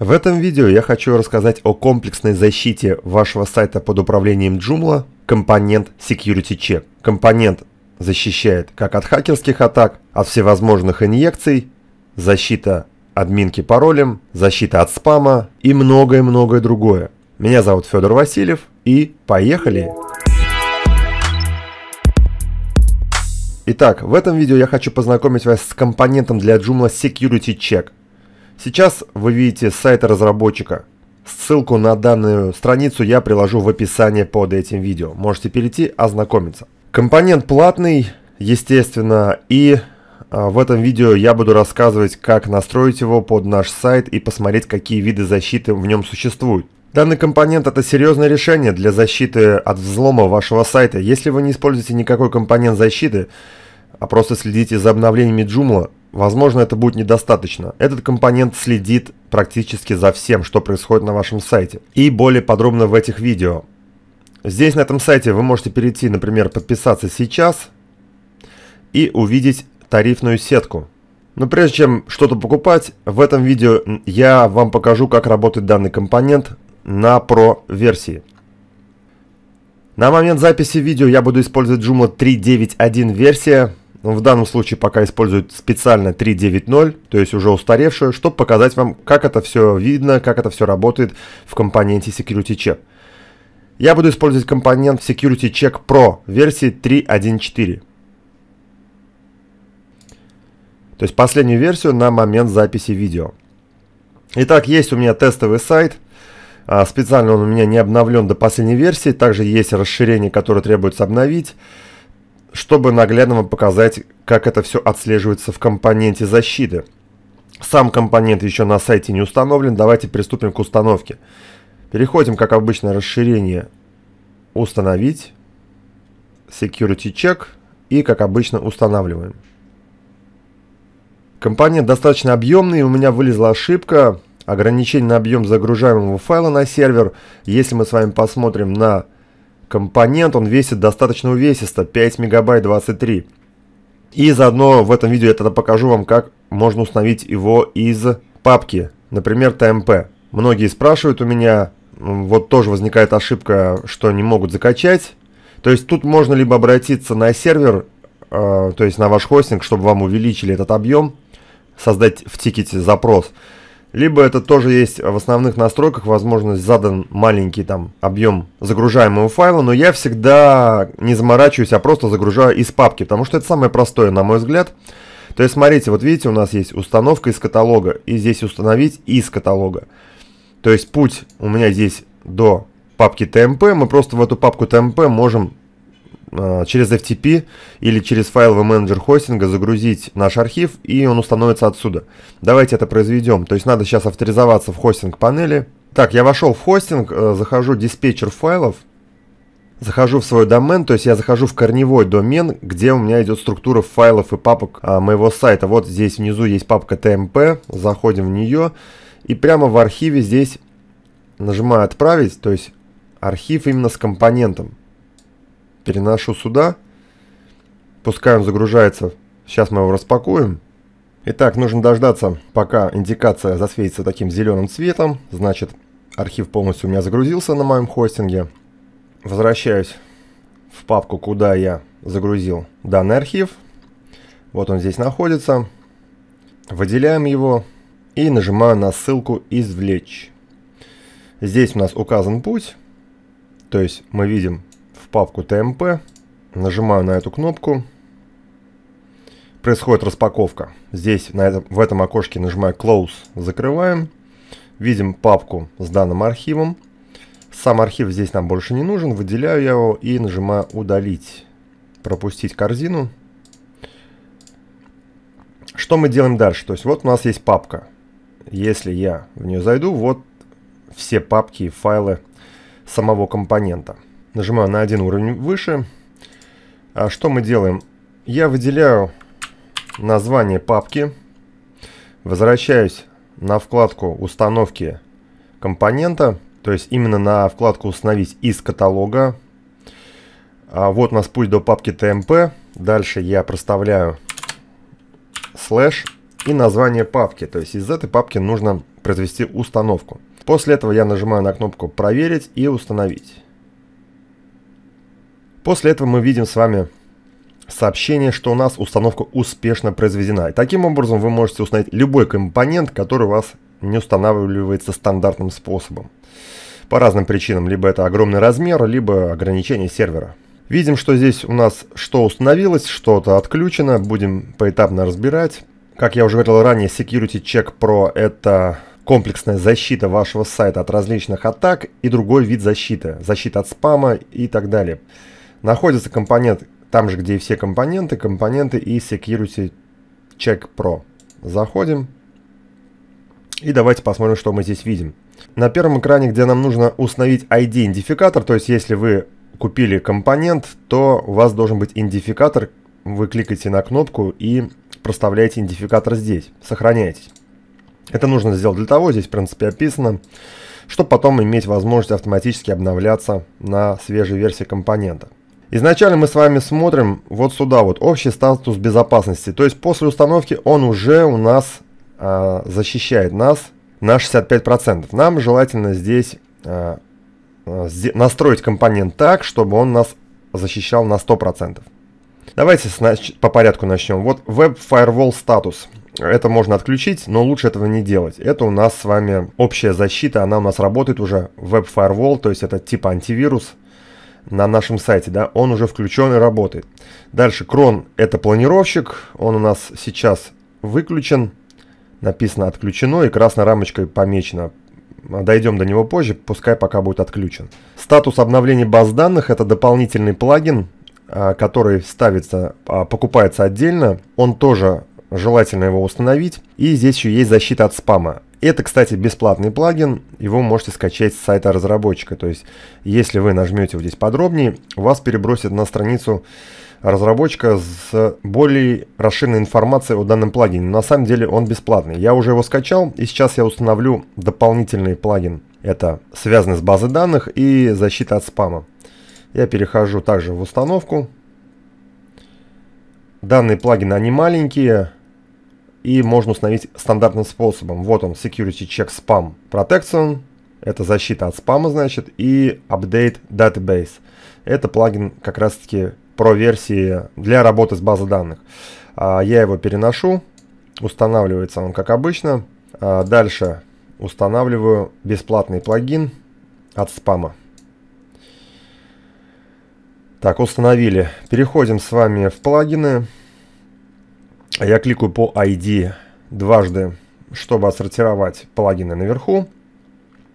В этом видео я хочу рассказать о комплексной защите вашего сайта под управлением Joomla компонент Security Check. Компонент защищает как от хакерских атак, от всевозможных инъекций, защита админки паролем, защита от спама и многое-многое другое. Меня зовут Федор Васильев и поехали! Итак, в этом видео я хочу познакомить вас с компонентом для Joomla Security Check – Сейчас вы видите сайт разработчика. Ссылку на данную страницу я приложу в описании под этим видео. Можете перейти, ознакомиться. Компонент платный, естественно, и а, в этом видео я буду рассказывать, как настроить его под наш сайт и посмотреть, какие виды защиты в нем существуют. Данный компонент это серьезное решение для защиты от взлома вашего сайта. Если вы не используете никакой компонент защиты, а просто следите за обновлениями Joomla, возможно, это будет недостаточно. Этот компонент следит практически за всем, что происходит на вашем сайте. И более подробно в этих видео. Здесь на этом сайте вы можете перейти, например, подписаться сейчас и увидеть тарифную сетку. Но прежде чем что-то покупать, в этом видео я вам покажу, как работает данный компонент на Pro версии. На момент записи видео я буду использовать Joomla 3.9.1 версия, в данном случае пока используют специально 3.9.0, то есть уже устаревшую, чтобы показать вам, как это все видно, как это все работает в компоненте Security Check. Я буду использовать компонент Security Check Pro версии 3.1.4. То есть последнюю версию на момент записи видео. Итак, есть у меня тестовый сайт. А, специально он у меня не обновлен до последней версии. Также есть расширение, которое требуется обновить чтобы наглядно вам показать, как это все отслеживается в компоненте защиты. Сам компонент еще на сайте не установлен, давайте приступим к установке. Переходим, как обычно, расширение «Установить», «Security Check» и, как обычно, устанавливаем. Компонент достаточно объемный, у меня вылезла ошибка, ограничение на объем загружаемого файла на сервер. Если мы с вами посмотрим на компонент, он весит достаточно увесисто, 5 мегабайт 23. И заодно в этом видео я тогда покажу вам, как можно установить его из папки, например, TMP. Многие спрашивают у меня, вот тоже возникает ошибка, что не могут закачать. То есть тут можно либо обратиться на сервер, э, то есть на ваш хостинг, чтобы вам увеличили этот объем, создать в тикете запрос, либо это тоже есть в основных настройках, возможность задан маленький там объем загружаемого файла, но я всегда не заморачиваюсь, а просто загружаю из папки, потому что это самое простое, на мой взгляд. То есть, смотрите, вот видите, у нас есть установка из каталога, и здесь установить из каталога. То есть путь у меня здесь до папки TMP, мы просто в эту папку TMP можем Э, через FTP или через файловый менеджер хостинга загрузить наш архив, и он установится отсюда. Давайте это произведем. То есть надо сейчас авторизоваться в хостинг панели. Так, я вошел в хостинг, э, захожу в диспетчер файлов, захожу в свой домен, то есть я захожу в корневой домен, где у меня идет структура файлов и папок а, моего сайта. Вот здесь внизу есть папка TMP, заходим в нее, и прямо в архиве здесь нажимаю «Отправить», то есть архив именно с компонентом переношу сюда. Пускай он загружается. Сейчас мы его распакуем. Итак, нужно дождаться, пока индикация засветится таким зеленым цветом. Значит, архив полностью у меня загрузился на моем хостинге. Возвращаюсь в папку, куда я загрузил данный архив. Вот он здесь находится. Выделяем его и нажимаю на ссылку «Извлечь». Здесь у нас указан путь, то есть мы видим папку TMP, нажимаю на эту кнопку. Происходит распаковка. Здесь на этом, в этом окошке нажимаю Close, закрываем. Видим папку с данным архивом. Сам архив здесь нам больше не нужен. Выделяю я его и нажимаю «Удалить». Пропустить корзину. Что мы делаем дальше? То есть вот у нас есть папка. Если я в нее зайду, вот все папки и файлы самого компонента. Нажимаю на один уровень выше. А что мы делаем? Я выделяю название папки. Возвращаюсь на вкладку установки компонента. То есть именно на вкладку установить из каталога. А вот у нас путь до папки TMP. Дальше я проставляю слэш и название папки. То есть из этой папки нужно произвести установку. После этого я нажимаю на кнопку «Проверить» и «Установить». После этого мы видим с вами сообщение, что у нас установка успешно произведена. И таким образом вы можете установить любой компонент, который у вас не устанавливается стандартным способом. По разным причинам, либо это огромный размер, либо ограничение сервера. Видим, что здесь у нас что установилось, что-то отключено, будем поэтапно разбирать. Как я уже говорил ранее, Security Check Pro это комплексная защита вашего сайта от различных атак и другой вид защиты, защита от спама и так далее. Находится компонент, там же, где и все компоненты, компоненты и Security Check Pro. Заходим. И давайте посмотрим, что мы здесь видим. На первом экране, где нам нужно установить ID-идентификатор, то есть если вы купили компонент, то у вас должен быть идентификатор. Вы кликаете на кнопку и проставляете идентификатор здесь. сохраняете. Это нужно сделать для того, здесь в принципе описано, чтобы потом иметь возможность автоматически обновляться на свежей версии компонента. Изначально мы с вами смотрим вот сюда, вот общий статус безопасности. То есть после установки он уже у нас э, защищает нас на 65%. Нам желательно здесь э, настроить компонент так, чтобы он нас защищал на 100%. Давайте по порядку начнем. Вот Web Firewall статус. Это можно отключить, но лучше этого не делать. Это у нас с вами общая защита, она у нас работает уже. Web Firewall, то есть это типа антивирус, на нашем сайте, да, он уже включен и работает. Дальше крон это планировщик, он у нас сейчас выключен, написано отключено и красной рамочкой помечено. Дойдем до него позже, пускай пока будет отключен. Статус обновления баз данных это дополнительный плагин, а, который ставится, а, покупается отдельно. Он тоже желательно его установить. И здесь еще есть защита от спама. Это, кстати, бесплатный плагин, его можете скачать с сайта разработчика. То есть, если вы нажмете вот здесь подробнее, вас перебросит на страницу разработчика с более расширенной информацией о данном плагине. На самом деле он бесплатный. Я уже его скачал, и сейчас я установлю дополнительный плагин. Это связано с базой данных и защита от спама. Я перехожу также в установку. Данные плагины, они маленькие, и можно установить стандартным способом. Вот он, security check spam protection, это защита от спама, значит, и update database. Это плагин как раз-таки про версии для работы с базой данных. А, я его переношу, устанавливается он как обычно. А, дальше устанавливаю бесплатный плагин от спама. Так, установили. Переходим с вами в плагины. А я кликаю по ID дважды, чтобы отсортировать плагины наверху.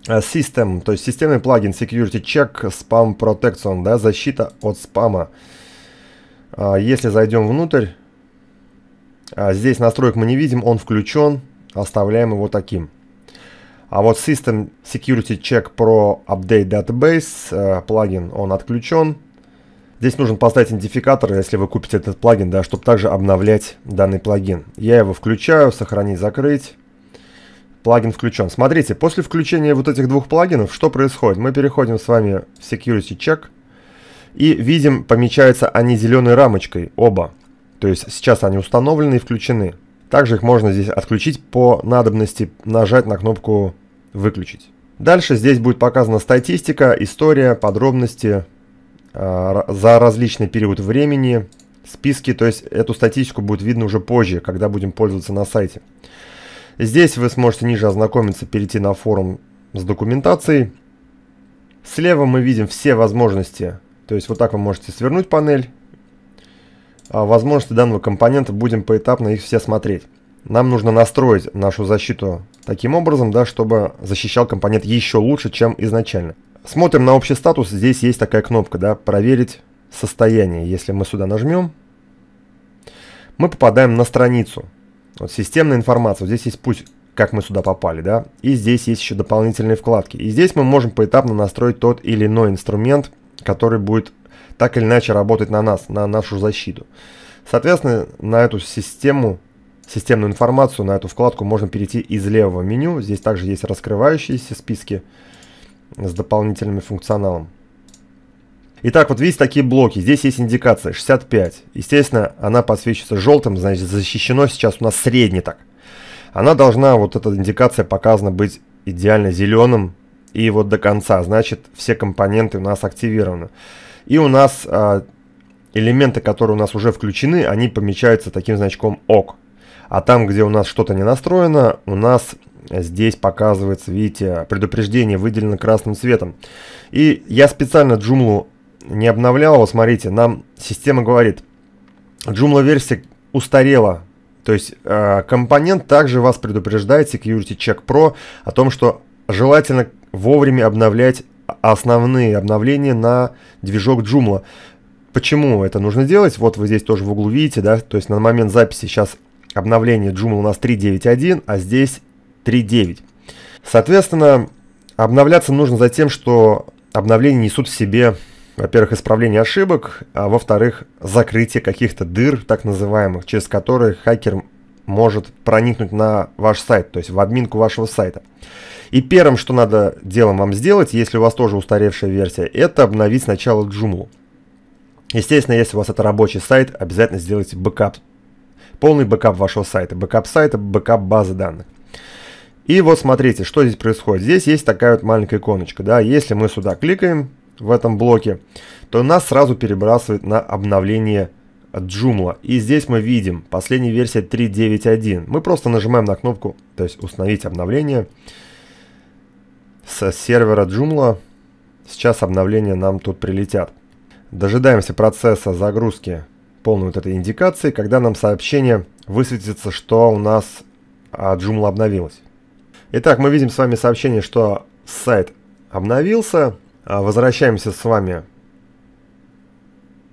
System, а, то есть системный плагин Security Check Spam Protection, да, защита от спама. А, если зайдем внутрь, здесь настроек мы не видим, он включен, оставляем его таким. А вот System Security Check Pro Update Database, плагин, он отключен. Здесь нужно поставить идентификатор, если вы купите этот плагин, да, чтобы также обновлять данный плагин. Я его включаю, сохранить, закрыть. Плагин включен. Смотрите, после включения вот этих двух плагинов, что происходит? Мы переходим с вами в Security Check и видим, помечаются они зеленой рамочкой, оба. То есть сейчас они установлены и включены. Также их можно здесь отключить по надобности, нажать на кнопку «Выключить». Дальше здесь будет показана статистика, история, подробности, Э, за различный период времени списки, то есть эту статистику будет видно уже позже, когда будем пользоваться на сайте. Здесь вы сможете ниже ознакомиться, перейти на форум с документацией. Слева мы видим все возможности, то есть вот так вы можете свернуть панель. А возможности данного компонента будем поэтапно их все смотреть. Нам нужно настроить нашу защиту таким образом, да, чтобы защищал компонент еще лучше, чем изначально. Смотрим на общий статус. Здесь есть такая кнопка, да, проверить состояние. Если мы сюда нажмем, мы попадаем на страницу. Вот системная информация. Вот здесь есть путь, как мы сюда попали, да. И здесь есть еще дополнительные вкладки. И здесь мы можем поэтапно настроить тот или иной инструмент, который будет так или иначе работать на нас, на нашу защиту. Соответственно, на эту систему, системную информацию, на эту вкладку можно перейти из левого меню. Здесь также есть раскрывающиеся списки с дополнительным функционалом. Итак, вот видите такие блоки. Здесь есть индикация 65. Естественно, она подсвечивается желтым, значит защищено сейчас у нас средний так. Она должна, вот эта индикация показана быть идеально зеленым и вот до конца. Значит, все компоненты у нас активированы. И у нас э, элементы, которые у нас уже включены, они помечаются таким значком ОК. А там, где у нас что-то не настроено, у нас Здесь показывается, видите, предупреждение выделено красным цветом. И я специально Joomla не обновлял его, смотрите, нам система говорит, Joomla версия устарела, то есть э, компонент также вас предупреждает Security Check Pro о том, что желательно вовремя обновлять основные обновления на движок Joomla. Почему это нужно делать? Вот вы здесь тоже в углу видите, да, то есть на момент записи сейчас обновление Joomla у нас 3.9.1, а здесь 3.9. Соответственно, обновляться нужно за тем, что обновления несут в себе, во-первых, исправление ошибок, а во-вторых, закрытие каких-то дыр, так называемых, через которые хакер может проникнуть на ваш сайт, то есть в админку вашего сайта. И первым, что надо делом вам сделать, если у вас тоже устаревшая версия, это обновить сначала Joomla. Естественно, если у вас это рабочий сайт, обязательно сделайте бэкап. Полный бэкап вашего сайта. Бэкап сайта, бэкап базы данных. И вот смотрите, что здесь происходит. Здесь есть такая вот маленькая иконочка. Да? Если мы сюда кликаем в этом блоке, то нас сразу перебрасывает на обновление Joomla. И здесь мы видим последняя версия 3.9.1. Мы просто нажимаем на кнопку, то есть установить обновление с сервера Joomla. Сейчас обновления нам тут прилетят. Дожидаемся процесса загрузки полной вот этой индикации, когда нам сообщение высветится, что у нас а, Joomla обновилась. Итак, мы видим с вами сообщение, что сайт обновился. А, возвращаемся с вами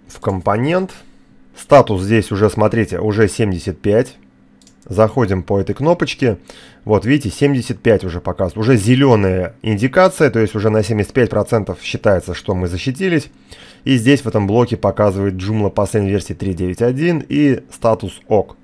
в компонент. Статус здесь уже, смотрите, уже 75. Заходим по этой кнопочке. Вот, видите, 75 уже показывает. Уже зеленая индикация, то есть уже на 75% считается, что мы защитились. И здесь в этом блоке показывает Joomla последней версии 3.9.1 и статус ОК. OK.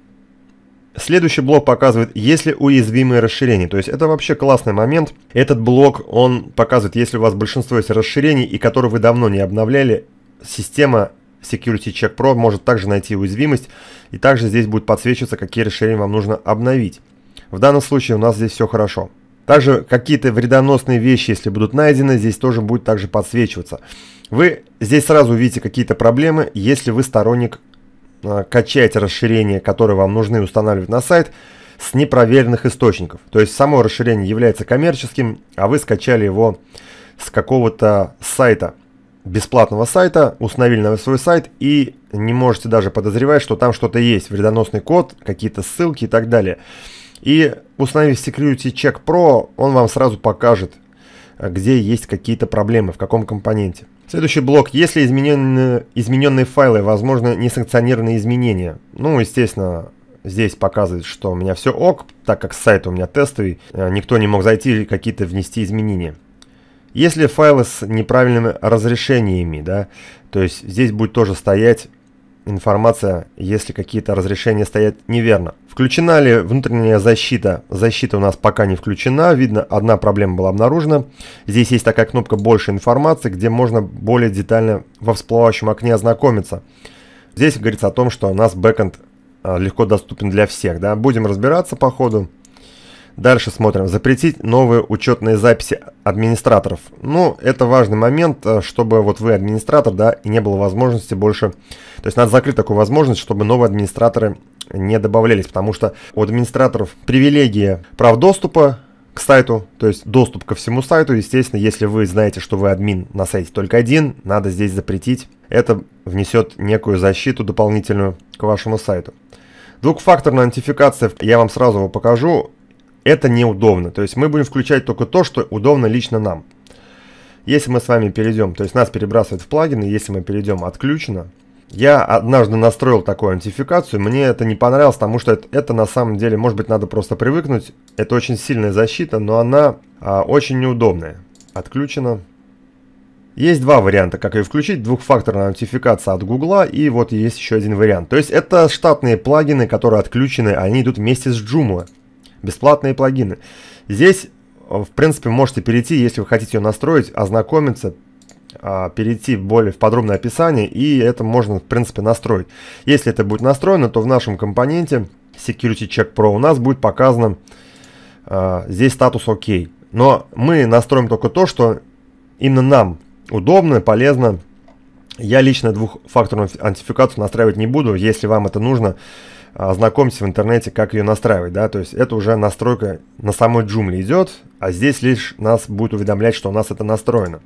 Следующий блок показывает, есть ли уязвимые расширения. То есть это вообще классный момент. Этот блок, он показывает, если у вас большинство есть расширений, и которые вы давно не обновляли, система Security Check Pro может также найти уязвимость. И также здесь будет подсвечиваться, какие расширения вам нужно обновить. В данном случае у нас здесь все хорошо. Также какие-то вредоносные вещи, если будут найдены, здесь тоже будет также подсвечиваться. Вы здесь сразу увидите какие-то проблемы, если вы сторонник Э, качать расширения, которые вам нужны устанавливать на сайт, с непроверенных источников. То есть само расширение является коммерческим, а вы скачали его с какого-то сайта, бесплатного сайта, установили на свой сайт и не можете даже подозревать, что там что-то есть, вредоносный код, какие-то ссылки и так далее. И установив Security Check Pro, он вам сразу покажет, э, где есть какие-то проблемы, в каком компоненте. Следующий блок. Если измененные, измененные файлы, возможно, несанкционированные изменения. Ну, естественно, здесь показывает, что у меня все ок, так как сайт у меня тестовый, э, никто не мог зайти и какие-то внести изменения. Если файлы с неправильными разрешениями, да, то есть здесь будет тоже стоять информация, если какие-то разрешения стоят неверно. Включена ли внутренняя защита? Защита у нас пока не включена. Видно, одна проблема была обнаружена. Здесь есть такая кнопка «Больше информации», где можно более детально во всплывающем окне ознакомиться. Здесь говорится о том, что у нас бэкэнд а, легко доступен для всех. Да? Будем разбираться по ходу. Дальше смотрим. Запретить новые учетные записи администраторов. Ну, это важный момент, э, чтобы вот вы администратор, да, и не было возможности больше... То есть надо закрыть такую возможность, чтобы новые администраторы не добавлялись, потому что у администраторов привилегия прав доступа, к сайту, то есть доступ ко всему сайту. Естественно, если вы знаете, что вы админ на сайте только один, надо здесь запретить. Это внесет некую защиту дополнительную к вашему сайту. Двухфакторная аутентификация, я вам сразу его покажу это неудобно. То есть мы будем включать только то, что удобно лично нам. Если мы с вами перейдем, то есть нас перебрасывает в плагины, если мы перейдем отключено, я однажды настроил такую антификацию, мне это не понравилось, потому что это, это на самом деле, может быть, надо просто привыкнуть. Это очень сильная защита, но она а, очень неудобная. Отключено. Есть два варианта, как ее включить. Двухфакторная аутентификация от Гугла и вот есть еще один вариант. То есть это штатные плагины, которые отключены, они идут вместе с Joomla бесплатные плагины. Здесь, э, в принципе, можете перейти, если вы хотите ее настроить, ознакомиться, а, перейти более в подробное описание, и это можно, в принципе, настроить. Если это будет настроено, то в нашем компоненте Security Check Pro у нас будет показано а, здесь статус ОК. Но мы настроим только то, что именно нам удобно, полезно. Я лично двухфакторную антификацию настраивать не буду. Если вам это нужно, а, ознакомьтесь в интернете, как ее настраивать, да, то есть это уже настройка на самой джумле идет, а здесь лишь нас будет уведомлять, что у нас это настроено.